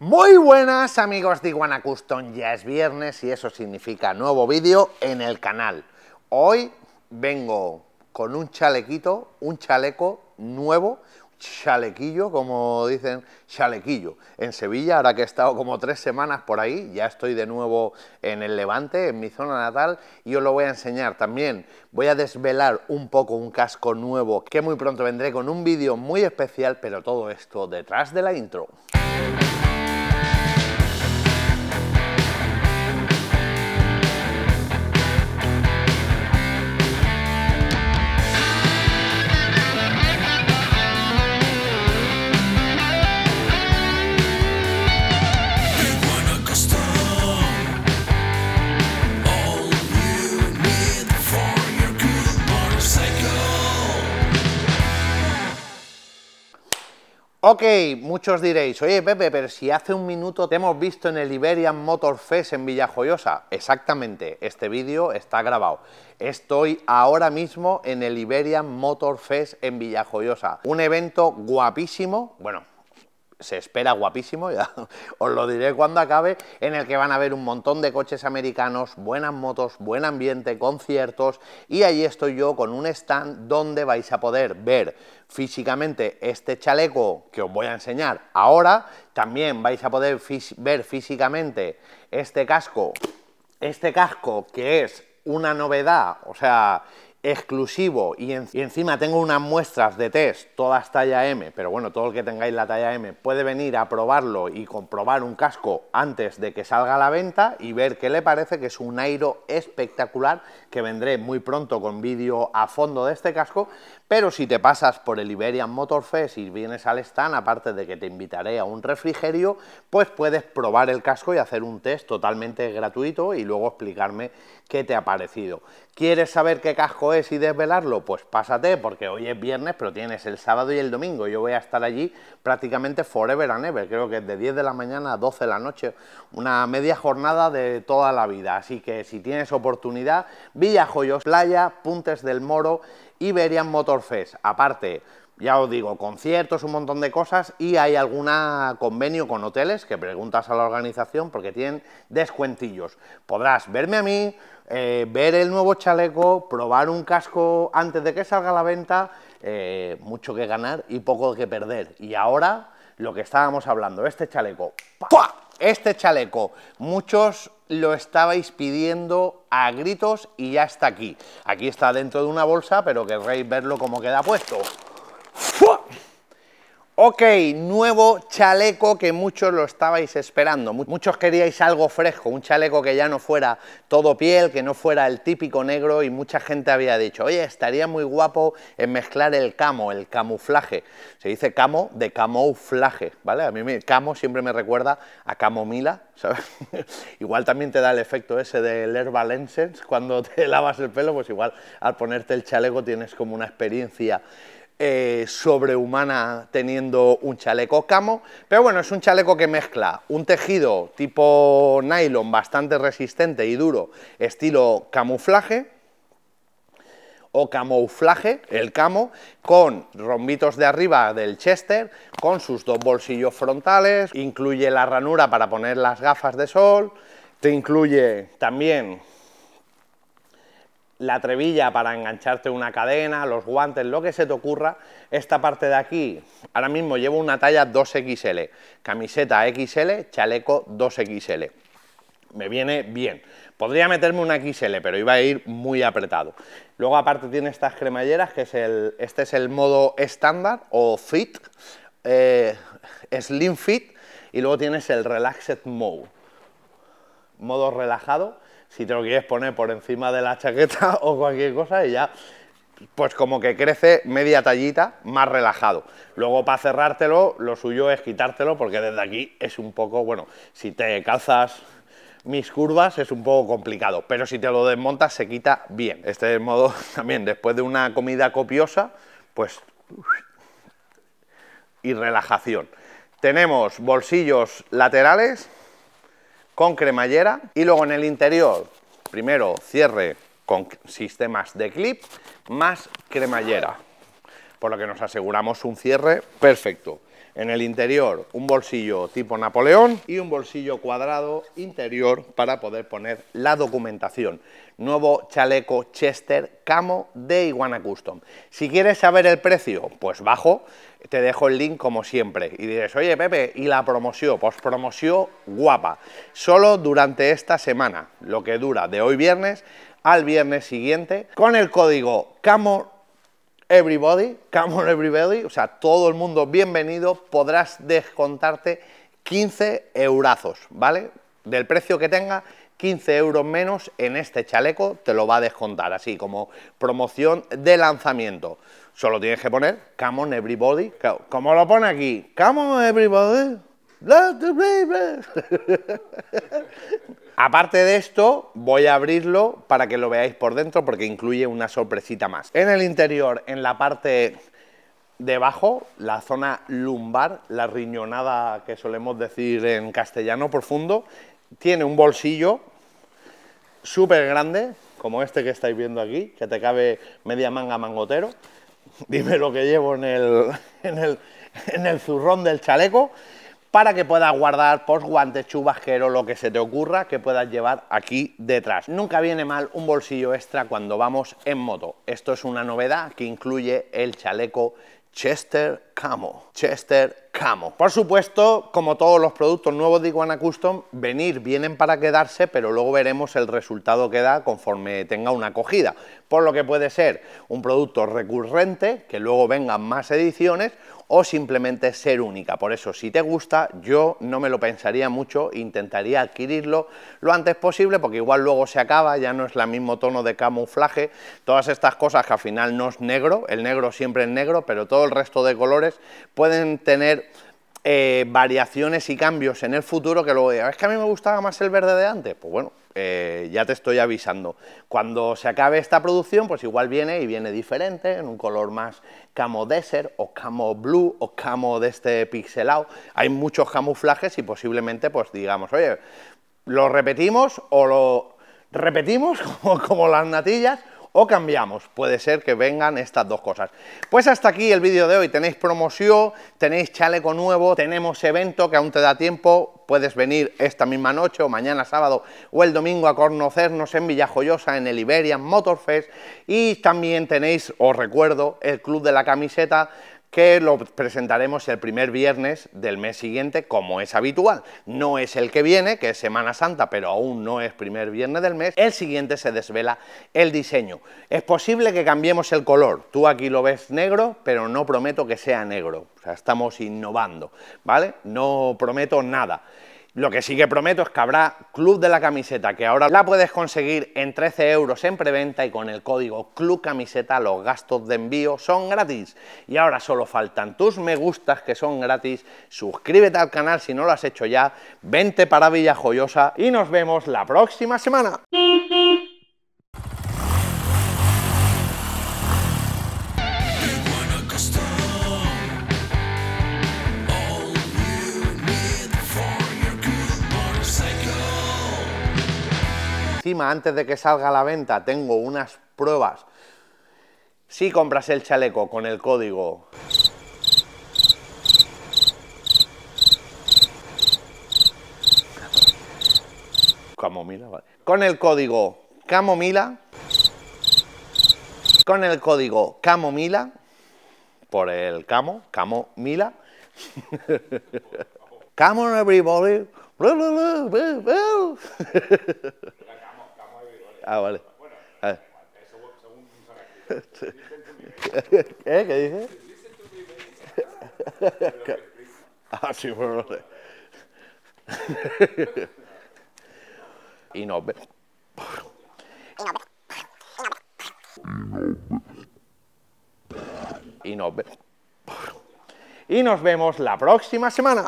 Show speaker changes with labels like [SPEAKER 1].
[SPEAKER 1] Muy buenas amigos de Iguana Custom, ya es viernes y eso significa nuevo vídeo en el canal. Hoy vengo con un chalequito, un chaleco nuevo, chalequillo, como dicen, chalequillo. En Sevilla, ahora que he estado como tres semanas por ahí, ya estoy de nuevo en el Levante, en mi zona natal, y os lo voy a enseñar también. Voy a desvelar un poco un casco nuevo que muy pronto vendré con un vídeo muy especial, pero todo esto detrás de la intro. Thank you. Ok, muchos diréis, oye Pepe, pero si hace un minuto te hemos visto en el Iberian Motor Fest en Villajoyosa. Exactamente, este vídeo está grabado. Estoy ahora mismo en el Iberian Motor Fest en Villajoyosa. Un evento guapísimo, bueno, se espera guapísimo, ya os lo diré cuando acabe, en el que van a ver un montón de coches americanos, buenas motos, buen ambiente, conciertos, y ahí estoy yo con un stand donde vais a poder ver físicamente este chaleco que os voy a enseñar ahora, también vais a poder ver físicamente este casco, este casco que es una novedad, o sea, exclusivo y, encima tengo unas muestras de test, todas talla M, pero bueno, todo el que tengáis la talla M puede venir a probarlo y comprobar un casco antes de que salga a la venta y ver qué le parece, que es un airo espectacular, que vendré muy pronto con vídeo a fondo de este casco, pero si te pasas por el Iberian Motor Fest y vienes al stand, aparte de que te invitaré a un refrigerio, pues puedes probar el casco y hacer un test totalmente gratuito y luego explicarme qué te ha parecido. ¿Quieres saber qué casco es y desvelarlo? Pues pásate, porque hoy es viernes, pero tienes el sábado y el domingo. Yo voy a estar allí prácticamente forever and ever. Creo que es de 10 de la mañana a 12 de la noche. Una media jornada de toda la vida. Así que si tienes oportunidad, Villa Joyos Playa, Puntes del Moro, Iberian Motor aparte, ya os digo, conciertos, un montón de cosas y hay algún convenio con hoteles que preguntas a la organización porque tienen descuentillos. Podrás verme a mí, eh, ver el nuevo chaleco, probar un casco antes de que salga a la venta, eh, mucho que ganar y poco que perder. Y ahora, lo que estábamos hablando, este chaleco. Este chaleco, muchos lo estabais pidiendo a gritos y ya está aquí. Aquí está dentro de una bolsa, pero querréis verlo como queda puesto. Ok, nuevo chaleco que muchos lo estabais esperando. Muchos queríais algo fresco, un chaleco que ya no fuera todo piel, que no fuera el típico negro y mucha gente había dicho, oye, estaría muy guapo en mezclar el camo, el camuflaje. Se dice camo de camuflaje, ¿vale? A mí me, camo siempre me recuerda a camomila, ¿sabes? igual también te da el efecto ese del Herbal Essence cuando te lavas el pelo, pues igual al ponerte el chaleco tienes como una experiencia eh, sobrehumana teniendo un chaleco camo, pero bueno, es un chaleco que mezcla un tejido tipo nylon bastante resistente y duro, estilo camuflaje, o camuflaje, el camo, con rombitos de arriba del chester, con sus dos bolsillos frontales, incluye la ranura para poner las gafas de sol, te incluye también la trevilla para engancharte una cadena, los guantes, lo que se te ocurra. Esta parte de aquí, ahora mismo llevo una talla 2XL, camiseta XL, chaleco 2XL. Me viene bien. Podría meterme una XL, pero iba a ir muy apretado. Luego aparte tiene estas cremalleras, que es el, este es el modo estándar o fit, eh, slim fit, y luego tienes el relaxed mode, modo relajado, si te lo quieres poner por encima de la chaqueta o cualquier cosa y ya pues como que crece media tallita más relajado. Luego para cerrártelo, lo suyo es quitártelo porque desde aquí es un poco, bueno, si te calzas mis curvas es un poco complicado, pero si te lo desmontas se quita bien. Este es modo también, después de una comida copiosa, pues... y relajación. Tenemos bolsillos laterales con cremallera y luego en el interior, primero cierre con sistemas de clip más cremallera, por lo que nos aseguramos un cierre perfecto. En el interior, un bolsillo tipo Napoleón y un bolsillo cuadrado interior para poder poner la documentación. Nuevo chaleco Chester Camo de Iguana Custom. Si quieres saber el precio, pues bajo, te dejo el link como siempre. Y dices, oye Pepe, ¿y la promoción? Pues promoción guapa. Solo durante esta semana, lo que dura de hoy viernes al viernes siguiente, con el código CAMO everybody, come on everybody, o sea, todo el mundo bienvenido, podrás descontarte 15 eurazos, ¿vale? Del precio que tenga, 15 euros menos en este chaleco te lo va a descontar, así como promoción de lanzamiento. Solo tienes que poner come on everybody, como lo pone aquí, come on everybody. Aparte de esto, voy a abrirlo para que lo veáis por dentro porque incluye una sorpresita más. En el interior, en la parte debajo, la zona lumbar, la riñonada que solemos decir en castellano profundo, tiene un bolsillo súper grande, como este que estáis viendo aquí, que te cabe media manga mangotero. Dime lo que llevo en el, en el, en el zurrón del chaleco para que puedas guardar post guantes, chubasquero, lo que se te ocurra que puedas llevar aquí detrás. Nunca viene mal un bolsillo extra cuando vamos en moto. Esto es una novedad que incluye el chaleco Chester Camo. Chester Camo. Por supuesto, como todos los productos nuevos de Iguana Custom, venir vienen para quedarse, pero luego veremos el resultado que da conforme tenga una acogida. Por lo que puede ser un producto recurrente, que luego vengan más ediciones, o simplemente ser única. Por eso, si te gusta, yo no me lo pensaría mucho, intentaría adquirirlo lo antes posible, porque igual luego se acaba, ya no es el mismo tono de camuflaje, todas estas cosas que al final no es negro, el negro siempre es negro, pero todo el resto de colores pueden tener eh, variaciones y cambios en el futuro que luego digas, es que a mí me gustaba más el verde de antes. Pues bueno, eh, ya te estoy avisando. Cuando se acabe esta producción, pues igual viene y viene diferente, en un color más camo desert o camo blue o camo de este pixelado. Hay muchos camuflajes y posiblemente pues digamos, oye, ¿lo repetimos o lo repetimos como las natillas o cambiamos. Puede ser que vengan estas dos cosas. Pues hasta aquí el vídeo de hoy. Tenéis promoción, tenéis chaleco nuevo, tenemos evento que aún te da tiempo. Puedes venir esta misma noche o mañana sábado o el domingo a conocernos en Villajoyosa, en el Iberian Motor Fest. Y también tenéis, os recuerdo, el Club de la Camiseta que lo presentaremos el primer viernes del mes siguiente, como es habitual. No es el que viene, que es Semana Santa, pero aún no es primer viernes del mes. El siguiente se desvela el diseño. Es posible que cambiemos el color. Tú aquí lo ves negro, pero no prometo que sea negro. O sea, estamos innovando, ¿vale? No prometo nada. Lo que sí que prometo es que habrá Club de la Camiseta, que ahora la puedes conseguir en 13 euros en preventa y con el código Club Camiseta los gastos de envío son gratis. Y ahora solo faltan tus me gustas que son gratis, suscríbete al canal si no lo has hecho ya, vente para Villa Joyosa y nos vemos la próxima semana. antes de que salga a la venta tengo unas pruebas. Si compras el chaleco con el código Camomila, Con el código Camomila con el código Camomila por el camo, Camomila. Come Camo everybody. Ah, vale. Ah. ¿Eh? ¿Qué dices? ah, sí, bueno, no sé. y no ve. Y no ve. y nos vemos la próxima semana.